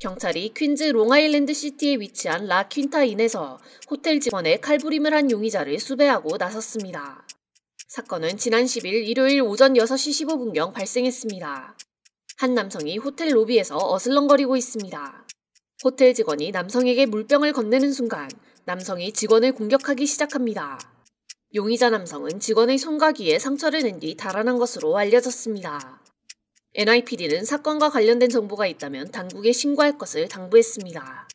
경찰이 퀸즈 롱아일랜드 시티에 위치한 라 퀸타 인에서 호텔 직원의 칼부림을 한 용의자를 수배하고 나섰습니다. 사건은 지난 10일 일요일 오전 6시 15분경 발생했습니다. 한 남성이 호텔 로비에서 어슬렁거리고 있습니다. 호텔 직원이 남성에게 물병을 건네는 순간 남성이 직원을 공격하기 시작합니다. 용의자 남성은 직원의 손과 귀에 상처를 낸 뒤 달아난 것으로 알려졌습니다. NIPD는 사건과 관련된 정보가 있다면 당국에 신고할 것을 당부했습니다.